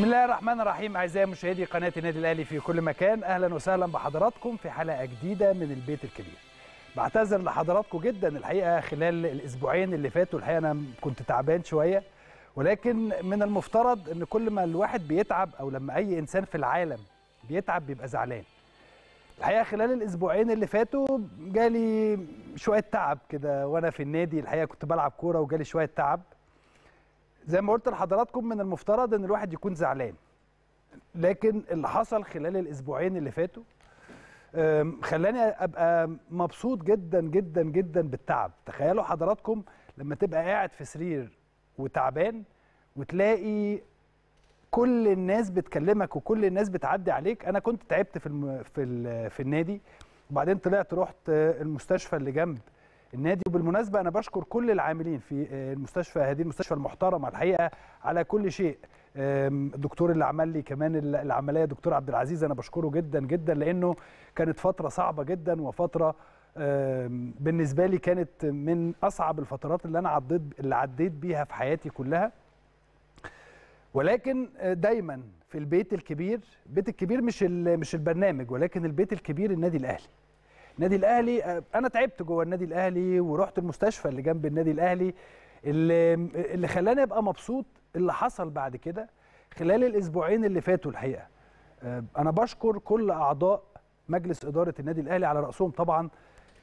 بسم الله الرحمن الرحيم اعزائي مشاهدي قناه النادي الاهلي في كل مكان اهلا وسهلا بحضراتكم في حلقه جديده من البيت الكبير بعتذر لحضراتكم جدا الحقيقه خلال الاسبوعين اللي فاتوا الحقيقه انا كنت تعبان شويه ولكن من المفترض ان كل ما الواحد بيتعب او لما اي انسان في العالم بيتعب بيبقى زعلان الحقيقه خلال الاسبوعين اللي فاتوا جالي شويه تعب كده وانا في النادي الحقيقه كنت بلعب كوره وجالي شويه تعب زي ما قلت لحضراتكم من المفترض ان الواحد يكون زعلان لكن اللي حصل خلال الاسبوعين اللي فاتوا خلاني ابقى مبسوط جدا جدا جدا بالتعب تخيلوا حضراتكم لما تبقى قاعد في سرير وتعبان وتلاقي كل الناس بتكلمك وكل الناس بتعدي عليك انا كنت تعبت في الم... في ال... في النادي وبعدين طلعت رحت المستشفى اللي جنب النادي وبالمناسبه انا بشكر كل العاملين في آه، المستشفى هذه المستشفى المحترمه الحقيقه على كل شيء الدكتور اللي عمل لي كمان العمليه دكتور عبد العزيز انا بشكره جدا جدا لانه كانت فتره صعبه جدا وفتره بالنسبه لي كانت من اصعب الفترات اللي انا عديت اللي عديت بيها في حياتي كلها ولكن آه، دايما في البيت الكبير البيت الكبير مش مش البرنامج ولكن البيت الكبير النادي الاهلي النادي الاهلي آه، انا تعبت جوه النادي الاهلي ورحت المستشفى اللي جنب النادي الاهلي اللي اللي خلاني ابقى مبسوط اللي حصل بعد كده خلال الاسبوعين اللي فاتوا الحقيقه آه، انا بشكر كل اعضاء مجلس اداره النادي الاهلي على راسهم طبعا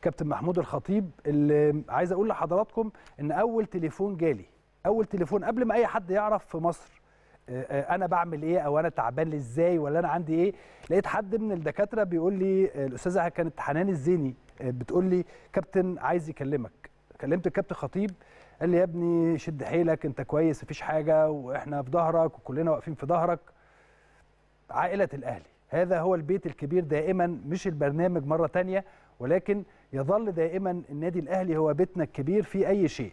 كابتن محمود الخطيب اللي عايز اقول لحضراتكم ان اول تليفون جالي اول تليفون قبل ما اي حد يعرف في مصر آه، آه، انا بعمل ايه او انا تعبان ازاي ولا انا عندي ايه لقيت حد من الدكاتره بيقول لي آه، الاستاذه كانت حنان الزيني بتقول لي كابتن عايز يكلمك كلمت الكابتن خطيب قال لي يا ابني شد حيلك انت كويس مفيش حاجه واحنا في ظهرك وكلنا واقفين في ظهرك عائله الاهلي هذا هو البيت الكبير دائما مش البرنامج مره ثانيه ولكن يظل دائما النادي الاهلي هو بيتنا الكبير في اي شيء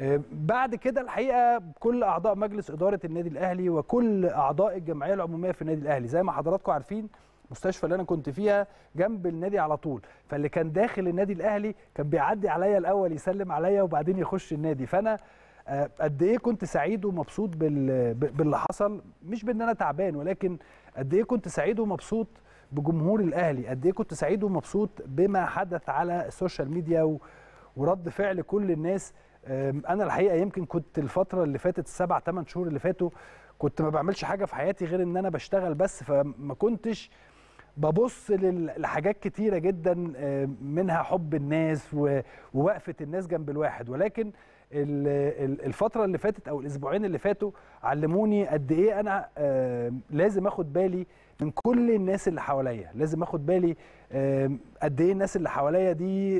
آه، بعد كده الحقيقه كل اعضاء مجلس اداره النادي الاهلي وكل اعضاء الجمعيه العموميه في النادي الاهلي زي ما حضراتكم عارفين المستشفى اللي انا كنت فيها جنب النادي على طول فاللي كان داخل النادي الاهلي كان بيعدي عليا الاول يسلم عليا وبعدين يخش النادي فانا آه، قد ايه كنت سعيد ومبسوط باللي حصل مش بان انا تعبان ولكن قد ايه كنت سعيد ومبسوط بجمهور الاهلي قد ايه كنت سعيد ومبسوط بما حدث على السوشيال ميديا ورد فعل كل الناس انا الحقيقه يمكن كنت الفتره اللي فاتت السبع ثمان شهور اللي فاتوا كنت ما بعملش حاجه في حياتي غير ان انا بشتغل بس فما كنتش ببص لحاجات كتيره جدا منها حب الناس ووقفه الناس جنب الواحد ولكن الفتره اللي فاتت او الاسبوعين اللي فاتوا علموني قد ايه انا لازم اخد بالي من كل الناس اللي حواليا لازم اخد بالي قد ايه الناس اللي حواليا دي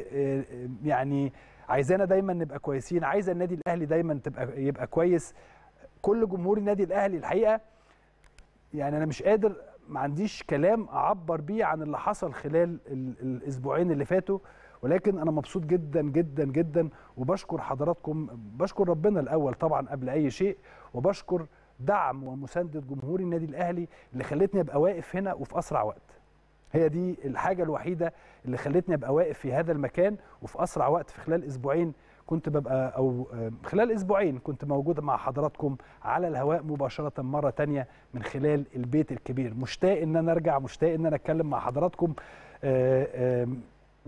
يعني عايزانا دايما نبقى كويسين عايزه النادي الاهلي دايما تبقى يبقى كويس كل جمهور النادي الاهلي الحقيقه يعني انا مش قادر ما عنديش كلام اعبر بيه عن اللي حصل خلال الاسبوعين اللي فاتوا ولكن انا مبسوط جدا جدا جدا وبشكر حضراتكم بشكر ربنا الاول طبعا قبل اي شيء وبشكر دعم ومسانده جمهور النادي الاهلي اللي خلتني ابقى واقف هنا وفي اسرع وقت هي دي الحاجه الوحيده اللي خلتني ابقى واقف في هذا المكان وفي اسرع وقت في خلال اسبوعين كنت ببقى او خلال اسبوعين كنت موجود مع حضراتكم على الهواء مباشره مره تانية من خلال البيت الكبير مشتاق ان انا ارجع مشتاق ان انا اتكلم مع حضراتكم آه، آه،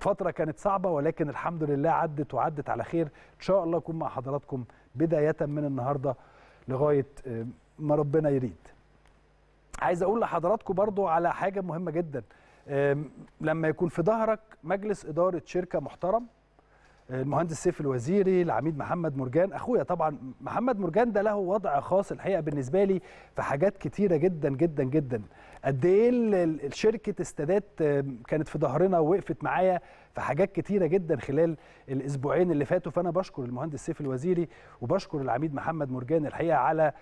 فتره كانت صعبه ولكن الحمد لله عدت وعدت على خير ان شاء الله اكون مع حضراتكم بدايه من النهارده لغايه آه، ما ربنا يريد عايز اقول لحضراتكم برضو على حاجه مهمه جدا لما يكون في ظهرك مجلس اداره شركه محترم آه، المهندس سيف الوزيري العميد محمد مرجان اخويا طبعا محمد مرجان ده له وضع خاص الحقيقه بالنسبه لي في حاجات كتيره جدا جدا جدا قد ايه شركه استادات كانت في ظهرنا ووقفت معايا في حاجات كتيره جدا خلال الاسبوعين اللي فاتوا فانا بشكر المهندس سيف الوزيري وبشكر العميد محمد مرجان الحقيقه على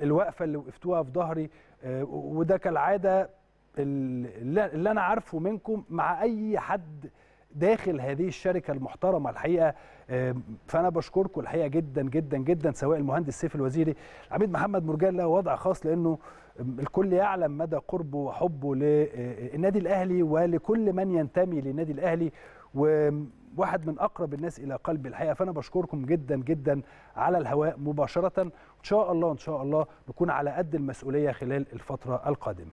الوقفه اللي وقفتوها في ظهري آه، وده كالعاده اللي انا عارفه منكم مع اي حد داخل هذه الشركة المحترمة الحقيقة فأنا بشكركم الحقيقة جدا جدا جدا سواء المهندس سيف الوزيري العميد محمد مرجان له وضع خاص لأنه الكل يعلم مدى قربه وحبه للنادي آه، الأهلي ولكل من ينتمي للنادي الأهلي وواحد من أقرب الناس إلى قلبي الحقيقة فأنا بشكركم جدا جدا على الهواء مباشرة إن شاء الله إن شاء الله نكون على قد المسؤولية خلال الفترة القادمة